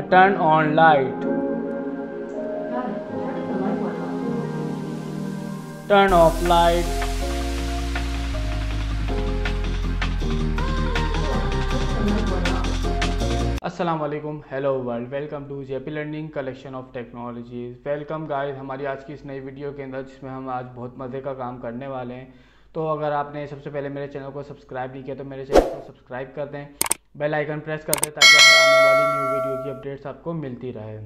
Turn turn on light. Turn off light. अस्सलाम hello world welcome to JP learning collection of technologies welcome guys हमारी आज की इस नई वीडियो के अंदर जिसमें हम आज बहुत मज़े का काम करने वाले हैं तो अगर आपने सबसे पहले मेरे चैनल को सब्सक्राइब नहीं किया तो मेरे चैनल को सब्सक्राइब कर दें बेल आइकन प्रेस कर दें ताकि आने वाली न्यू वीडियो की अपडेट्स आपको मिलती रहे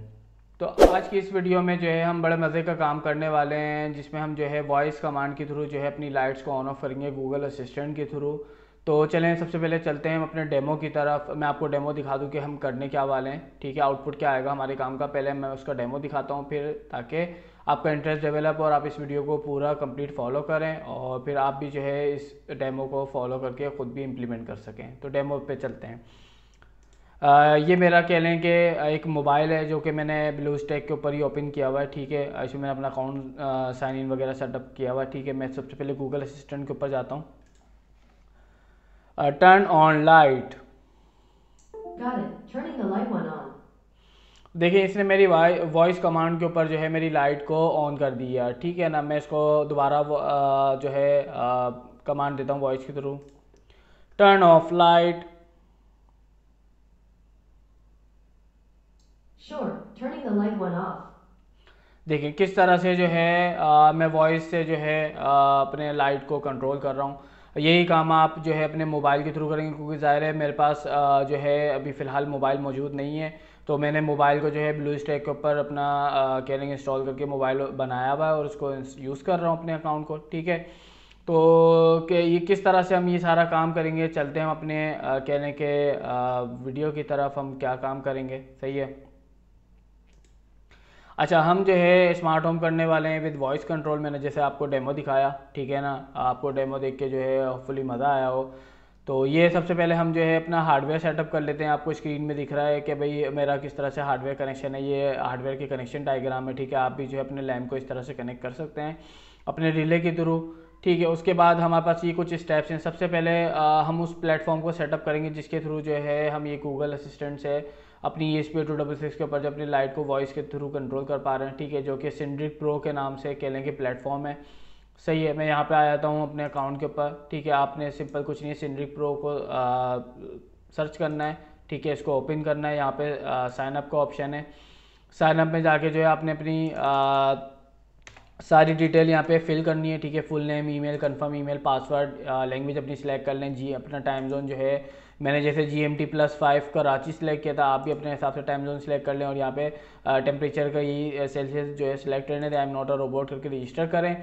तो आज की इस वीडियो में जो है हम बड़े मज़े का काम करने वाले हैं जिसमें हम जो है वॉइस कमांड के थ्रू जो है अपनी लाइट्स को ऑन ऑफ करेंगे गूगल असिस्टेंट के थ्रू तो चलें सबसे पहले चलते हैं हम अपने डेमो की तरफ मैं आपको डेमो दिखा दूं कि हम करने क्या वाले हैं ठीक है आउटपुट क्या आएगा हमारे काम का पहले मैं उसका डेमो दिखाता हूँ फिर ताकि आपका इंटरेस्ट डेवलप और आप इस वीडियो को पूरा कंप्लीट फॉलो करें और फिर आप भी जो है इस डेमो को फॉलो करके ख़ुद भी इम्प्लीमेंट कर सकें तो डेमो पे चलते हैं आ, ये मेरा कह लें कि एक मोबाइल है जो कि मैंने ब्लू स्टैक के ऊपर ही ओपन किया हुआ है ठीक है इसमें मैंने अपना अकाउंट साइन इन वगैरह सेटअप किया हुआ है ठीक है मैं सबसे पहले गूगल असिस्टेंट के ऊपर जाता हूँ टर्न ऑन लाइट देखिए इसने मेरी वॉइस कमांड के ऊपर जो है मेरी लाइट को ऑन कर दिया ठीक है ना मैं इसको दोबारा जो है कमांड देता हूँ वॉइस के थ्रू टर्न ऑफ लाइट देखिए किस तरह से जो है आ, मैं वॉइस से जो है आ, अपने लाइट को कंट्रोल कर रहा हूँ यही काम आप जो है अपने मोबाइल के थ्रू करेंगे क्योंकि ज़ाहिर है मेरे पास आ, जो है अभी फ़िलहाल मोबाइल मौजूद नहीं है तो मैंने मोबाइल को जो है ब्लू स्टैक के ऊपर अपना कैरिंग इंस्टॉल करके मोबाइल बनाया हुआ है और उसको यूज़ कर रहा हूँ अपने अकाउंट को ठीक है तो के ये किस तरह से हम ये सारा काम करेंगे चलते हैं हम अपने कहने के कि वीडियो की तरफ हम क्या काम करेंगे सही है अच्छा हम जो है स्मार्ट होम करने वाले हैं विद वॉइस कंट्रोल मैंने जैसे आपको डेमो दिखाया ठीक है ना आपको डेमो देख के जो है होपफुली मज़ा आया हो तो ये सबसे पहले हम जो है अपना हार्डवेयर सेटअप कर लेते हैं आपको स्क्रीन में दिख रहा है कि भाई मेरा किस तरह से हार्डवेयर कनेक्शन है ये हार्डवेयर के कनेक्शन डायग्राम है ठीक है आप भी जो है अपने लैम्प को इस तरह से कनेक्ट कर सकते हैं अपने रिले के थ्रू ठीक है उसके बाद हमारे पास ये कुछ स्टेप्स हैं सबसे पहले आ, हम उस प्लेटफॉर्म को सेटअप करेंगे जिसके थ्रू जो है हम ये गूगल असिस्टेंट्स है अपनी E S two double six के ऊपर जो अपनी लाइट को वॉइस के थ्रू कंट्रोल कर पा रहे हैं ठीक है जो कि सिंड्रिक प्रो के नाम से कह लेंगे प्लेटफॉर्म है सही है मैं यहाँ पे आ जाता हूँ अपने अकाउंट के ऊपर ठीक है आपने सिंपल कुछ नहीं सिनरिक प्रो को आ, सर्च करना है ठीक है इसको ओपन करना है यहाँ पे साइन अप का ऑप्शन है साइन अप में जाके जो है आपने अपनी आ, सारी डिटेल यहाँ पे फिल करनी है ठीक है full name email confirm email password language अपनी सिलेक्ट कर लें जी अपना टाइम जोन जो है मैंने जैसे G M T plus five का रांची सिलेक्ट किया था आप भी अपने हिसाब से टाइम जोन सिलेक्ट कर लें और यहाँ पे टेम्परेचर का ही सेल्सियस जो है सिलेक्ट रहने दें I am not a robot करके रजिस्टर करें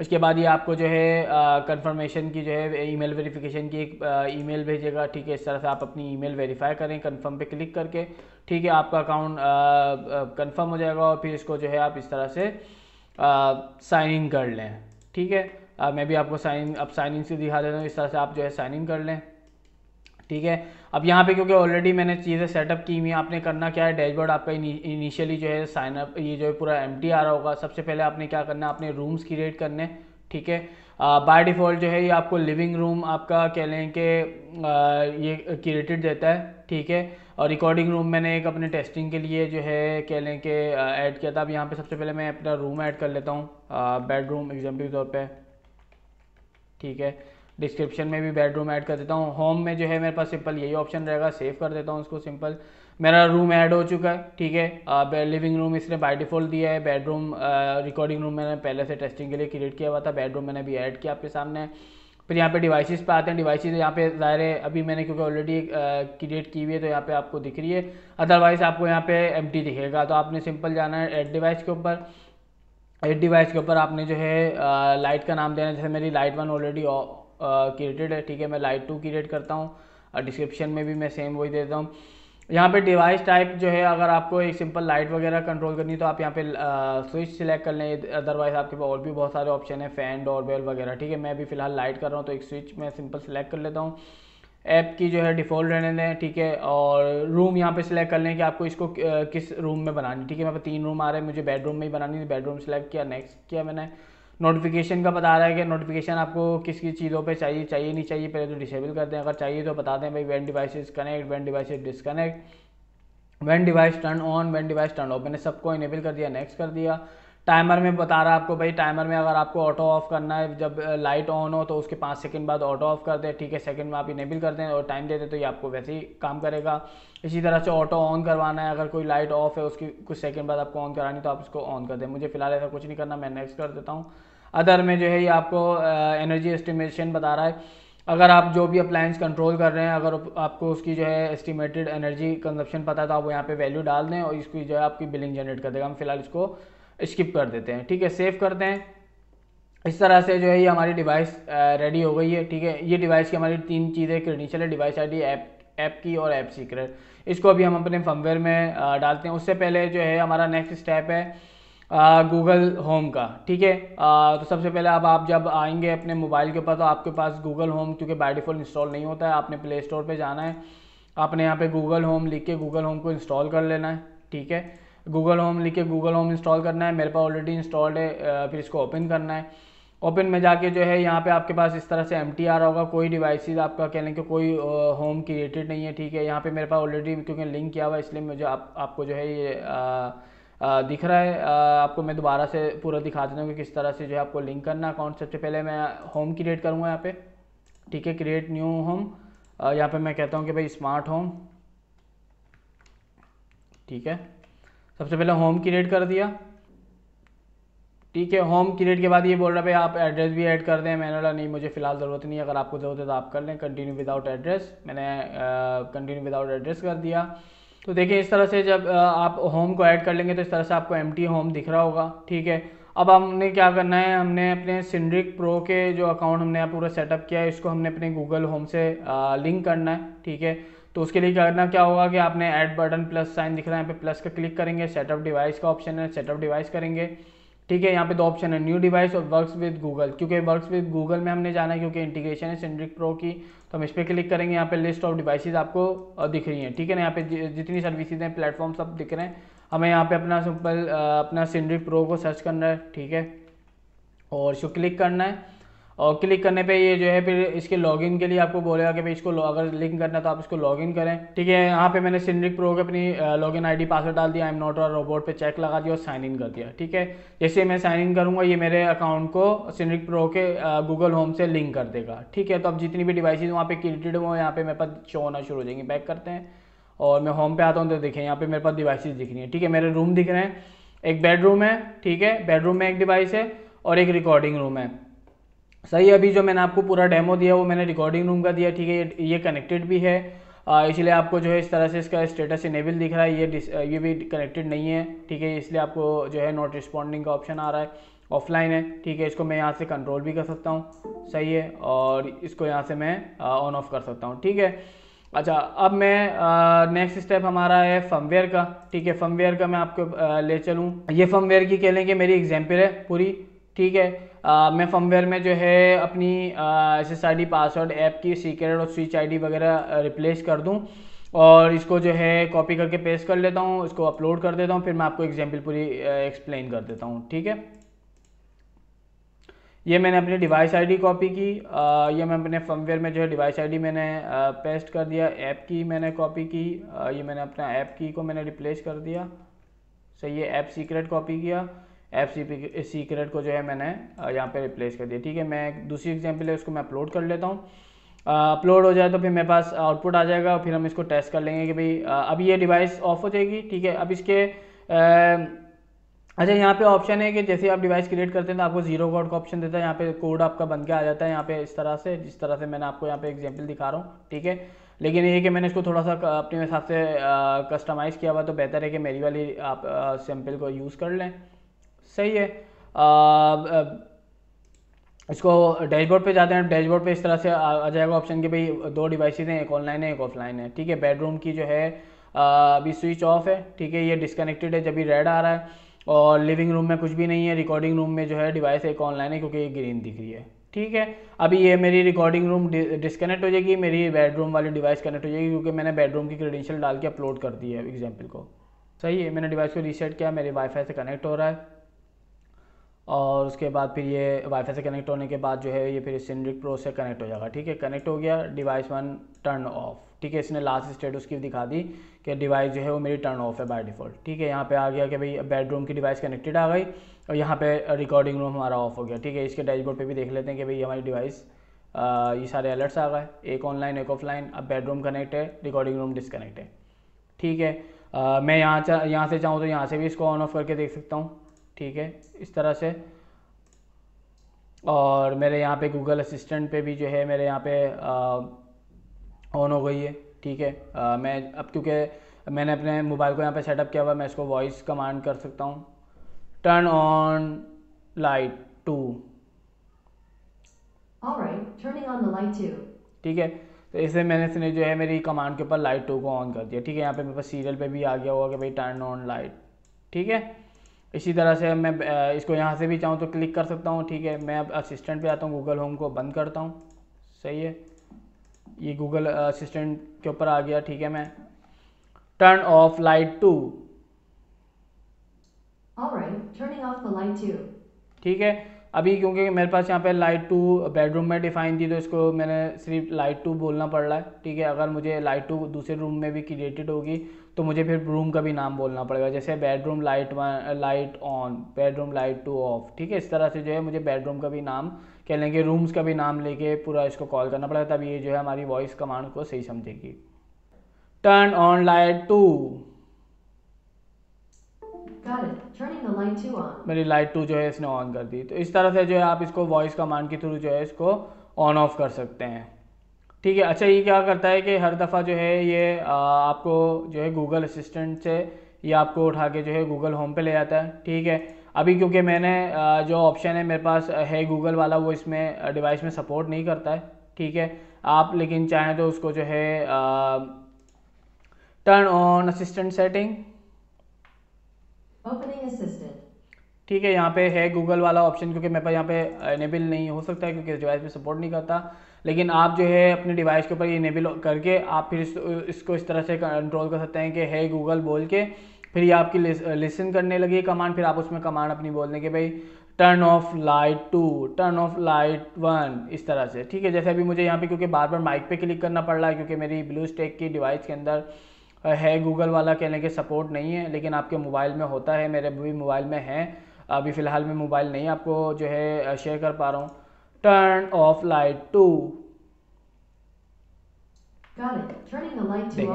उसके बाद ये आपको जो है कंफर्मेशन की जो है ईमेल वेरिफिकेशन की एक ईमेल भेजेगा ठीक है इस तरह से आप अपनी ईमेल वेरीफाई करें कंफर्म पे क्लिक करके ठीक है आपका अकाउंट कंफर्म हो जाएगा और फिर इसको जो है आप इस तरह से साइन इन कर लें ठीक है मैं भी आपको साइन अब साइन इन से दिखा देता हूँ इस तरह से आप जो है साइन इन कर लें ठीक है अब यहाँ पे क्योंकि ऑलरेडी मैंने चीज़ें सेटअप की हुई आपने करना क्या है डैशबोर्ड आपका इनिशियली जो है साइनअप ये जो है पूरा एम आ रहा होगा सबसे पहले आपने क्या करना है अपने रूम्स क्रिएट करने ठीक है बाय डिफ़ॉल्ट जो है ये आपको लिविंग रूम आपका कह लें कि ये क्रिएटेड देता है ठीक है और रिकॉर्डिंग रूम मैंने एक अपने टेस्टिंग के लिए जो है कह लें कि ऐड किया था अब यहाँ पे सबसे पहले मैं अपना रूम ऐड कर लेता हूँ बेडरूम एग्जाम्पल के तौर पर ठीक है डिस्क्रिप्शन में भी बेडरूम ऐड कर देता हूँ होम में जो है मेरे पास सिंपल यही ऑप्शन रहेगा सेव कर देता हूँ उसको सिंपल मेरा रूम ऐड हो चुका है ठीक है अब लिविंग रूम इसने बाय डिफ़ॉल्ट दिया है बेडरूम रिकॉर्डिंग रूम मैंने पहले से टेस्टिंग के लिए क्रिएट किया हुआ था बेडरूम मैंने अभी ऐड किया आपके सामने फिर यहाँ पे डिवाइसेस पे आते हैं डिवाइसेस यहाँ पे ज़ाहिर है अभी मैंने क्योंकि ऑलरेडी क्रिएट की हुई है तो यहाँ पे आपको दिख रही है अदरवाइज़ आपको यहाँ पे एम दिखेगा तो आपने सिंपल जाना है एड डिवाइस के ऊपर एड डिवाइस के ऊपर आपने जो है लाइट का नाम देना है जैसे मेरी लाइट वन ऑलरेडी क्रिएटेड है ठीक है मैं लाइट टू क्रिएट करता हूँ डिस्क्रिप्शन में भी मैं सेम वही देता हूँ यहाँ पे डिवाइस टाइप जो है अगर आपको एक सिंपल लाइट वगैरह कंट्रोल करनी तो आप यहाँ पे स्विच सिलेक्ट कर लें अदरवाइज आपके पास और भी बहुत सारे ऑप्शन है फ़ैन बेल वगैरह ठीक है मैं भी फिलहाल लाइट कर रहा हूँ तो एक स्विच मैं सिंपल सिलेक्ट कर लेता हूँ ऐप की जो है डिफ़ॉल्ट रहने दें ठीक है और रूम यहाँ पे सिलेक्ट कर लें कि आपको इसको किस रूम में बनानी ठीक है मेरे पास तीन रूम आ रहे हैं मुझे बेडरूम में ही बनानी थी बेडरूम सेलेक्ट किया नेक्स्ट किया मैंने नोटिफिकेशन का बता रहा है कि नोटिफिकेशन आपको किस किस चीज़ों पे चाहिए चाहिए नहीं चाहिए पहले तो डिसेबल कर दें अगर चाहिए तो बता दें भाई when devices connect when devices disconnect when device turn on when device turn off मैंने सबको इनेबल कर दिया नेक्स्ट कर दिया टाइमर में बता रहा है आपको भाई टाइमर में अगर आपको ऑटो ऑफ करना है जब लाइट ऑन हो तो उसके पाँच सेकंड बाद ऑटो ऑफ कर दें ठीक है सेकंड में आप इनेबल कर दें और टाइम दे दें तो ये आपको वैसे ही काम करेगा इसी तरह से ऑटो ऑन करवाना है अगर कोई लाइट ऑफ है उसकी कुछ सेकंड बाद आपको ऑन करानी तो आप उसको ऑन कर दें मुझे फिलहाल ऐसा कुछ नहीं करना मैं नेक्स्ट कर देता हूँ अदर में जो है ये आपको एनर्जी एस्टिमेशन बता रहा है अगर आप जो भी अप्लायंस कंट्रोल कर रहे हैं अगर आपको उसकी जो है एस्टिमेटेड एनर्जी कंजप्शन पता है तो आप यहाँ पे वैल्यू डाल दें और इसकी जो है आपकी बिलिंग जनरेट कर देगा हम फिलहाल इसको स्किप कर देते हैं ठीक है सेव करते हैं इस तरह से जो है ये हमारी डिवाइस रेडी हो गई है ठीक है ये डिवाइस की हमारी तीन चीज़ें क्रेडेंशियल है डिवाइस आई ऐप ऐप की और ऐप सीक्रेट इसको अभी हम अपने फर्मवेयर में डालते हैं उससे पहले जो है हमारा नेक्स्ट स्टेप है गूगल होम का ठीक है तो सबसे पहले अब आप जब आएंगे अपने मोबाइल के ऊपर तो आपके पास गूगल होम क्योंकि बाय डिफ़ॉल्ट इंस्टॉल नहीं होता है आपने प्ले स्टोर पर जाना है आपने यहाँ पे गूगल होम लिख के गूगल होम को इंस्टॉल कर लेना है ठीक है गूगल होम लिख के गूगल होम इंस्टॉल करना है मेरे पास ऑलरेडी इंस्टॉल्ड है फिर इसको ओपन करना है ओपन में जाके जो है यहाँ पे आपके पास इस तरह से एम आ रहा होगा कोई डिवाइसेस आपका कह लें कि कोई होम क्रिएटेड नहीं है ठीक है यहाँ पे मेरे पास ऑलरेडी क्योंकि लिंक किया हुआ है इसलिए मुझे आप, आपको जो है ये आ, दिख रहा है आपको मैं दोबारा से पूरा दिखा देता हूँ कि किस तरह से जो है आपको लिंक करना अकाउंट सबसे पहले मैं होम क्रिएट करूँगा यहाँ पे ठीक है क्रिएट न्यू होम यहाँ पे मैं कहता हूँ कि भाई स्मार्ट होम ठीक है सबसे पहले होम क्रिएट कर दिया ठीक है होम क्रिएट के बाद ये बोल रहा है आप एड्रेस भी ऐड कर दें मैंने बोला नहीं मुझे फ़िलहाल ज़रूरत नहीं अगर आपको ज़रूरत है तो आप कर लें कंटिन्यू विदाउट एड्रेस मैंने कंटिन्यू विदाउट एड्रेस कर दिया तो देखिए इस तरह से जब आप होम को ऐड कर लेंगे तो इस तरह से आपको एम होम दिख रहा होगा ठीक है अब हमने क्या करना है हमने अपने सिंड्रिक प्रो के जो अकाउंट हमने पूरा सेटअप किया है इसको हमने अपने गूगल होम से लिंक करना है ठीक है तो उसके लिए करना क्या होगा कि आपने ऐड बटन प्लस साइन दिख रहा है यहाँ पे प्लस का क्लिक करेंगे सेटअप डिवाइस का ऑप्शन है सेटअप डिवाइस करेंगे ठीक है यहाँ पे दो ऑप्शन है न्यू डिवाइस और वर्क्स विद गूगल क्योंकि वर्क्स विद गूगल में हमने जाना है क्योंकि इंटीग्रेशन है सेंड्रिक प्रो की तो हम इस पर क्लिक करेंगे यहाँ पे लिस्ट ऑफ डिवाइसेस आपको दिख रही हैं ठीक है ना यहाँ पे जितनी सर्विसेज हैं प्लेटफॉर्म सब दिख रहे हैं हमें यहाँ पे अपना सिंपल अपना सेंड्रिक प्रो को सर्च करना है ठीक है और इसको क्लिक करना है और क्लिक करने पे ये जो है फिर इसके लॉगिन के लिए आपको बोलेगा कि भाई इसको अगर लिंक करना है तो आप इसको लॉगिन करें ठीक है यहाँ पे मैंने सिंड्रिक प्रो के अपनी लॉगिन आईडी पासवर्ड डाल दिया आई एम नॉट और रोबोट पे चेक लगा दिया और साइन इन कर दिया ठीक है जैसे मैं साइन इन करूँगा ये मेरे अकाउंट को सिंड्रिक प्रो के गूगल होम से लिंक कर देगा ठीक है तो अब जितनी भी डिवाइस वहाँ पर क्रिएटेड हों यहाँ पे मेरे पास शो होना शुरू हो जाएंगे बैक करते हैं और मैं होम पे आता हूँ तो देखें यहाँ पे मेरे पास डिवाइस दिख रही हैं ठीक है मेरे रूम दिख रहे हैं एक बेडरूम है ठीक है बेडरूम में एक डिवाइस है और एक रिकॉर्डिंग रूम है सही अभी जो मैंने आपको पूरा डेमो दिया वो मैंने रिकॉर्डिंग रूम का दिया ठीक है ये ये कनेक्टेड भी है इसलिए आपको जो है इस तरह से इसका स्टेटस इनेबल दिख रहा है ये ये भी कनेक्टेड नहीं है ठीक है इसलिए आपको जो है नॉट रिस्पॉन्डिंग का ऑप्शन आ रहा है ऑफलाइन है ठीक है इसको मैं यहाँ से कंट्रोल भी कर सकता हूँ सही है और इसको यहाँ से मैं ऑन ऑफ कर सकता हूँ ठीक है अच्छा अब मैं नेक्स्ट स्टेप हमारा है फर्मवेयर का ठीक है फर्मवेयर का मैं आपको आ, ले चलूँ ये फर्मवेयर की कह लेंगे मेरी एग्जाम्पल है पूरी ठीक है आ, मैं फर्मवेयर में जो है अपनी S S I D password app की सीक्रेट और स्विच आई डी वगैरह रिप्लेस कर दूँ और इसको जो है कॉपी करके पेस्ट कर लेता हूँ इसको अपलोड कर देता हूँ फिर मैं आपको एग्जाम्पल पूरी एक्सप्लेन कर देता हूँ ठीक है ये मैंने अपनी डिवाइस आईडी कॉपी की आ, ये मैं अपने फर्मवेयर में जो है डिवाइस आईडी मैंने आ, पेस्ट कर दिया ऐप की मैंने कॉपी की आ, ये मैंने अपना ऐप की को मैंने रिप्लेस कर दिया सही है ऐप सीक्रेट कॉपी किया एफ सी पी सीक्रेट को जो है मैंने यहाँ पे रिप्लेस कर दिया ठीक है मैं दूसरी एग्जाम्पल है उसको मैं अपलोड कर लेता हूँ अपलोड हो जाए तो फिर मेरे पास आउटपुट आ जाएगा फिर हम इसको टेस्ट कर लेंगे कि भाई अब ये डिवाइस ऑफ हो जाएगी ठीक है अब इसके अच्छा यहाँ पे ऑप्शन है कि जैसे आप डिवाइस क्रिएट करते हैं तो आपको जीरो कोड का ऑप्शन देता है यहाँ पे कोड आपका बन के आ जाता है यहाँ पे इस तरह से जिस तरह से मैंने आपको यहाँ पे एग्जांपल दिखा रहा हूँ ठीक है लेकिन ये कि मैंने इसको थोड़ा सा अपने हिसाब से कस्टमाइज़ किया हुआ तो बेहतर है कि मेरी वाली आप सैम्पल को यूज़ कर लें सही है आ, आ, इसको डैशबोर्ड पे जाते हैं डैशबोर्ड पे इस तरह से आ, जाएगा ऑप्शन कि भाई दो डिवाइस हैं एक ऑनलाइन है एक ऑफलाइन है ठीक है बेडरूम की जो है अभी स्विच ऑफ है ठीक है ये डिस्कनेक्टेड है जब भी रेड आ रहा है और लिविंग रूम में कुछ भी नहीं है रिकॉर्डिंग रूम में जो है डिवाइस एक ऑनलाइन है क्योंकि ये ग्रीन दिख रही है ठीक है अभी ये मेरी रिकॉर्डिंग रूम डिस्कनेक्ट हो जाएगी मेरी बेडरूम वाली डिवाइस कनेक्ट हो जाएगी क्योंकि मैंने बेडरूम की क्रेडेंशियल डाल के अपलोड कर दी है एग्जाम्पल को सही है मैंने डिवाइस को रीसेट किया मेरे वाईफाई से कनेक्ट हो रहा है और उसके बाद फिर ये वाईफाई से कनेक्ट होने के बाद जो है ये फिर सिंड्रिक प्रो से कनेक्ट हो जाएगा ठीक है कनेक्ट हो गया डिवाइस वन टर्न ऑफ ठीक है इसने लास्ट स्टेट उसकी दिखा दी कि डिवाइस जो है वो मेरी टर्न ऑफ है बाय डिफ़ॉल्ट ठीक है यहाँ पे आ गया कि भाई बेडरूम की डिवाइस कनेक्टेड आ गई और यहाँ पे रिकॉर्डिंग रूम हमारा ऑफ हो गया ठीक है इसके डैशबोर्ड पे भी देख लेते हैं कि भाई हमारी डिवाइस ये सारे अलर्ट्स आ गए एक ऑनलाइन एक ऑफलाइन अब बेडरूम कनेक्ट है रिकॉर्डिंग रूम डिसकनेक्ट है ठीक है आ, मैं यहाँ यहाँ से चाहूँ तो यहाँ से भी इसको ऑन ऑफ करके देख सकता हूँ ठीक है इस तरह से और मेरे यहाँ पे गूगल असिस्टेंट पे भी जो है मेरे यहाँ पे ऑन हो गई है ठीक है आ, मैं अब क्योंकि मैंने अपने मोबाइल को यहाँ पे सेटअप किया हुआ मैं इसको वॉइस कमांड कर सकता हूँ टर्न ऑन लाइट टू ठीक है तो इसे मैंने इसने जो है मेरी कमांड के ऊपर लाइट टू को ऑन कर दिया ठीक है यहाँ पे मेरे पास सीरियल पे भी आ गया होगा कि भाई टर्न ऑन लाइट ठीक है इसी तरह से मैं इसको यहाँ से भी चाहूँ तो क्लिक कर सकता हूँ ठीक है मैं अब असिस्टेंट पे आता हूँ गूगल होम को बंद करता हूँ सही है ये गूगल असिस्टेंट के ऊपर आ गया ठीक है मैं टर्न ऑफ लाइट टू ठीक है अभी क्योंकि मेरे पास यहाँ पे लाइट टू बेडरूम में डिफाइन थी तो इसको मैंने सिर्फ लाइट टू बोलना पड़ रहा है ठीक है अगर मुझे लाइट टू दूसरे रूम में भी क्रिएटेड होगी तो मुझे फिर रूम का भी नाम बोलना पड़ेगा जैसे bedroom light one light on bedroom light two off ठीक है इस तरह से जो है मुझे बेडरूम का भी नाम कह लेंगे रूम्स का भी नाम लेके पूरा इसको कॉल करना पड़ेगा तब ये जो है हमारी वॉइस कमांड को सही समझेगी टर्न ऑन लाइट टू मेरी लाइट टू जो है इसने ऑन कर दी तो इस तरह से जो है आप इसको वॉइस कमांड के थ्रू जो है इसको ऑन ऑफ कर सकते हैं ठीक है अच्छा ये क्या करता है कि हर दफ़ा जो है ये आपको जो है गूगल असिस्टेंट से ये आपको उठा के जो है गूगल होम पे ले जाता है ठीक है अभी क्योंकि मैंने जो ऑप्शन है मेरे पास है गूगल वाला वो इसमें डिवाइस में सपोर्ट नहीं करता है ठीक है आप लेकिन चाहें तो उसको जो है टर्न ऑन असिस्टेंट सेटिंग ठीक है यहाँ पे है गूगल वाला ऑप्शन क्योंकि मेरे पास यहाँ पे इनेबल uh, नहीं हो सकता है क्योंकि इस डिवाइस में सपोर्ट नहीं करता लेकिन आप जो है अपने डिवाइस के ऊपर इनेबल करके आप फिर इस, uh, इसको इस तरह से कंट्रोल कर सकते हैं कि है गूगल बोल के फिर ये आपकी लिसन uh, करने लगी कमांड फिर आप उसमें कमांड अपनी बोल देंगे भाई turn off light two turn off light one इस तरह से ठीक है जैसे अभी मुझे यहाँ पे क्योंकि बार बार माइक पे क्लिक करना पड़ रहा है क्योंकि मेरी ब्लू स्टेक की डिवाइस के अंदर है गूगल वाला कहने के सपोर्ट नहीं है लेकिन आपके मोबाइल में होता है मेरे भी मोबाइल में है अभी फ़िलहाल मैं मोबाइल नहीं आपको जो है शेयर कर पा रहा हूँ टर्न ऑफ लाइट टू देखिए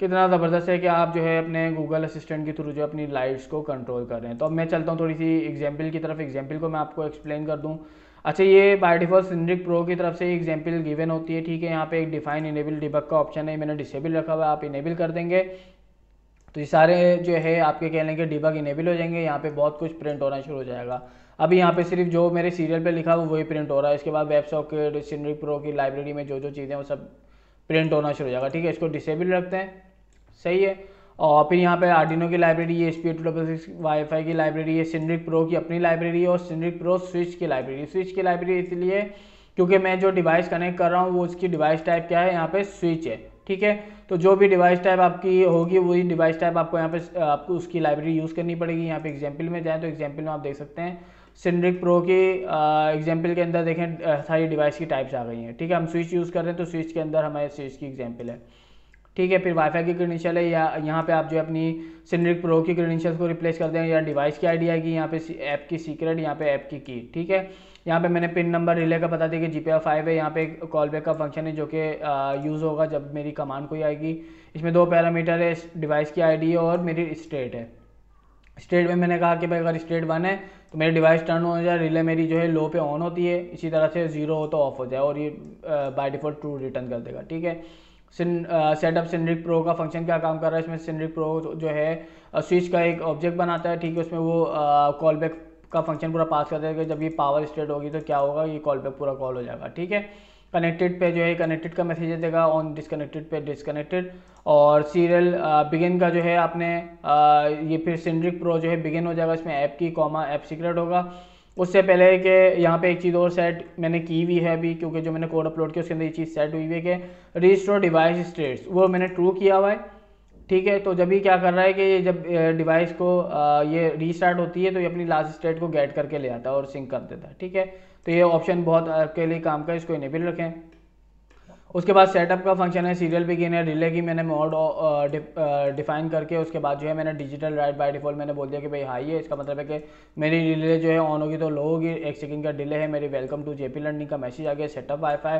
कितना ज़बरदस्त है कि आप जो है अपने गूगल असिस्टेंट के थ्रू जो अपनी लाइट्स को कंट्रोल कर रहे हैं तो अब मैं चलता हूँ थोड़ी सी एग्जाम्पल की तरफ एग्जाम्पल को मैं आपको एक्सप्लेन कर दूँ अच्छा ये बाय डिफॉल्ट सिंड्रिक प्रो की तरफ से एग्जाम्पल गिवन होती है ठीक है यहाँ पे एक डिफाइन इनेबल डिबक का ऑप्शन है मैंने डिसेबल रखा हुआ है आप इनेबल कर देंगे तो ये सारे जो है आपके कह लेंगे डिबक इनेबल हो जाएंगे यहाँ पे बहुत कुछ प्रिंट होना शुरू हो जाएगा अभी यहाँ पे सिर्फ जो मेरे सीरियल पे लिखा हुआ वही प्रिंट हो रहा है इसके बाद वेब सॉकेट सिंड्रिक प्रो की लाइब्रेरी में जो जो चीज़ें वो सब प्रिंट होना शुरू हो जाएगा ठीक है इसको डिसेबल रखते हैं सही है और फिर यहाँ पे आर्डिनो की लाइब्रेरी है S P two six wifi की लाइब्रेरी है सिंड्रिक प्रो की अपनी लाइब्रेरी है और सिंड्रिक प्रो स्विच की लाइब्रेरी स्विच की लाइब्रेरी इसलिए क्योंकि मैं जो डिवाइस कनेक्ट कर रहा हूँ वो उसकी डिवाइस टाइप क्या है यहाँ पे स्विच है ठीक है तो जो भी डिवाइस टाइप आपकी होगी वही डिवाइस टाइप आपको यहाँ पे आपको उसकी लाइब्रेरी यूज़ करनी पड़ेगी यहाँ पे एग्जाम्पल में जाएँ तो एग्जाम्पल में आप देख सकते हैं सिंड्रिक प्रो की एग्जाम्पल के अंदर देखें सारी डिवाइस की टाइप्स आ गई हैं ठीक है हम स्विच यूज़ कर रहे हैं तो स्विच के अंदर हमारे स्विच की एग्जाम्पल है ठीक है फिर वाईफाई की क्रेडेंशियल है या यहाँ पे आप जो अपनी सिनरिक प्रो की क्रेडेंशियल को रिप्लेस कर दें या डिवाइस की आईडी आएगी यहाँ पे ऐप की सीक्रेट यहाँ पे ऐप की की ठीक है यहाँ पे मैंने पिन नंबर रिले का बता दिया कि जी पी फाइव है यहाँ पे कॉल बैक का फंक्शन है जो कि यूज़ होगा जब मेरी कमान कोई आएगी इसमें दो पैरामीटर है डिवाइस की आई और मेरी स्टेट है स्टेट में मैंने कहा कि भाई अगर स्टेट वन है तो मेरी डिवाइस टर्न हो जाए रिले मेरी जो है लो पे ऑन होती है इसी तरह से ज़ीरो हो तो ऑफ हो जाए और ये बाय डिफ़ॉल्ट ट्रू रिटर्न कर देगा ठीक है सेटअप सिनरिक प्रो का फंक्शन क्या काम कर रहा है इसमें सिनरिक प्रो जो है स्विच का एक ऑब्जेक्ट बनाता है ठीक है उसमें वो कॉल बैक का फंक्शन पूरा पास कर देगा जब ये पावर स्टेट होगी तो क्या होगा ये कॉल बैक पूरा कॉल हो जाएगा ठीक है कनेक्टेड पे जो है कनेक्टेड का मैसेज देगा ऑन डिसकनेक्टेड पे डिसकनेक्टेड और सीरियल बिगिन का जो है आपने आ, ये फिर सिंड्रिक प्रो जो है बिगिन हो जाएगा इसमें ऐप की कॉमा ऐप सीक्रेट होगा उससे पहले कि यहाँ पे एक चीज़ और सेट मैंने की हुई है अभी क्योंकि जो मैंने कोड अपलोड किया उसके अंदर ये चीज़ सेट हुई है कि रजिस्टर डिवाइस स्टेट्स वो मैंने ट्रू किया हुआ है ठीक है तो जब ये क्या कर रहा है कि ये जब डिवाइस को ये रीस्टार्ट होती है तो ये अपनी लास्ट स्टेट को गेट करके ले आता है और सिंक कर देता है ठीक है तो ये ऑप्शन बहुत के लिए काम का इसको इनेबल रखें उसके बाद सेटअप का फंक्शन है सीरियल बिगिन है रिले की मैंने मोड डिफाइन uh, uh, करके उसके बाद जो है मैंने डिजिटल राइट बाय डिफॉल्ट मैंने बोल दिया कि भाई हाई है इसका मतलब है कि मेरी रिले जो है ऑन होगी तो लो होगी एक सेकंड का डिले है मेरी वेलकम टू जेपी लर्निंग का मैसेज आ गया सेटअप वाईफाई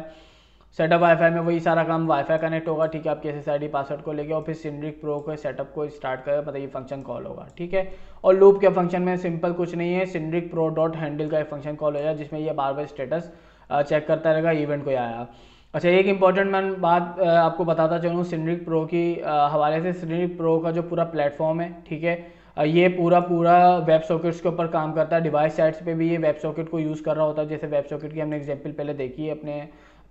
सेटअप वाईफाई में वही सारा काम वाईफाई कनेक्ट होगा ठीक है आप कैसे आई पासवर्ड को लेके और फिर सिंड्रिक प्रो को सेटअप को स्टार्ट करें मतलब ये फंक्शन कॉल होगा ठीक है और लूप के फंक्शन में सिंपल कुछ नहीं है सिंड्रिक प्रो डॉट हैंडल का एक फंक्शन कॉल हो जाएगा जिसमें यह बार बार स्टेटस चेक करता रहेगा इवेंट को आया अच्छा एक इम्पॉर्टेंट मैं बात आपको बताता चलूँ सिनरिक प्रो की हवाले से सिनरिक प्रो का जो पूरा प्लेटफॉर्म है ठीक है ये पूरा पूरा वेब सॉकेट्स के ऊपर काम करता है डिवाइस साइट्स पे भी ये वेब सॉकेट को यूज़ कर रहा होता है जैसे वेब सॉकेट की हमने एग्जांपल पहले देखी है अपने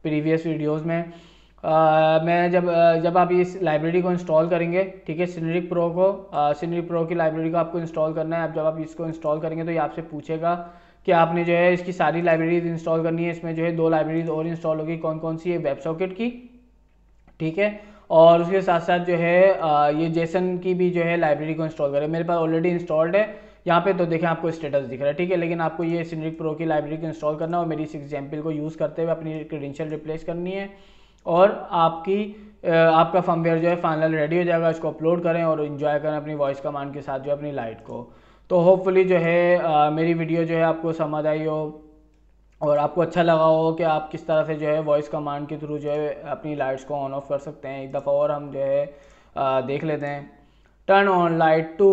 प्रीवियस वीडियोस में आ, मैं जब जब आप इस लाइब्रेरी को इंस्टॉल करेंगे ठीक है सिनरिक प्रो को सिनरिक प्रो की लाइब्रेरी को आपको इंस्टॉल करना है आप जब आप इसको इंस्टॉल करेंगे तो ये आपसे पूछेगा कि आपने जो है इसकी सारी लाइब्रेरीज इंस्टॉल करनी है इसमें जो है दो लाइब्रेरीज और इंस्टॉल होगी कौन कौन सी है वेब सॉकेट की ठीक है और उसके साथ साथ जो है ये जेसन की भी जो है लाइब्रेरी को इंस्टॉल करें मेरे पास ऑलरेडी इंस्टॉल्ड है यहाँ पे तो देखें आपको स्टेटस दिख रहा है ठीक है लेकिन आपको ये सिनरिक प्रो की लाइब्रेरी को इंस्टॉल करना और मेरी इस एग्जाम्पल को यूज़ करते हुए अपनी क्रेडेंशियल रिप्लेस करनी है और आपकी आपका फर्मवेयर जो है फाइनल रेडी हो जाएगा इसको अपलोड करें और इन्जॉय करें अपनी वॉइस कमांड के साथ जो है अपनी लाइट को तो होपफुली जो है आ, मेरी वीडियो जो है आपको समझ आई हो और आपको अच्छा लगा हो कि आप किस तरह से जो है वॉइस कमांड के थ्रू जो है अपनी लाइट्स को ऑन ऑफ कर सकते हैं एक दफ़ा और हम जो है आ, देख लेते हैं turn on light two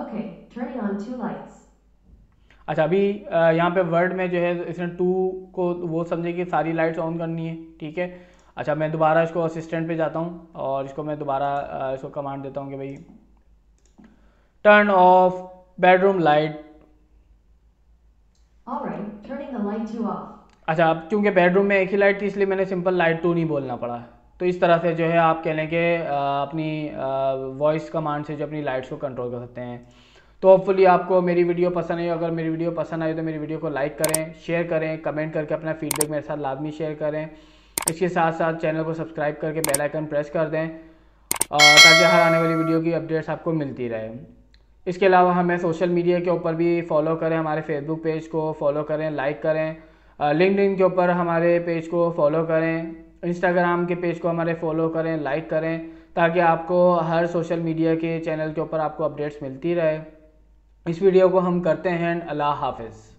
okay turning on two lights अच्छा अभी यहाँ पे वर्ड में जो है इसने टू को वो समझे कि सारी लाइट्स ऑन करनी है ठीक है अच्छा मैं दोबारा इसको असिस्टेंट पे जाता हूँ और इसको मैं दोबारा इसको कमांड देता हूँ कि भाई टर्न ऑफ बेडरूम लाइट अच्छा अब क्योंकि बेडरूम में एक ही लाइट थी इसलिए मैंने सिंपल लाइट टू नहीं बोलना पड़ा तो इस तरह से जो है आप कह लें कि अपनी वॉइस कमांड से जो अपनी लाइट्स को कंट्रोल कर सकते हैं तो होपफुली आपको मेरी वीडियो पसंद आई अगर मेरी वीडियो पसंद आई तो मेरी वीडियो को लाइक करें शेयर करें कमेंट करके अपना फीडबैक मेरे साथ लाजमी शेयर करें इसके साथ साथ चैनल को सब्सक्राइब करके बेल आइकन प्रेस कर दें ताकि हर आने वाली वीडियो की अपडेट्स आपको मिलती रहे इसके अलावा हमें सोशल मीडिया के ऊपर भी फॉलो करें हमारे फेसबुक पेज को फॉलो करें लाइक करें लिंकड के ऊपर हमारे पेज को फॉलो करें इंस्टाग्राम के पेज को हमारे फॉलो करें लाइक करें ताकि आपको हर सोशल मीडिया के चैनल के ऊपर आपको अपडेट्स मिलती रहे इस वीडियो को हम करते हैं अल्लाह हाफिज़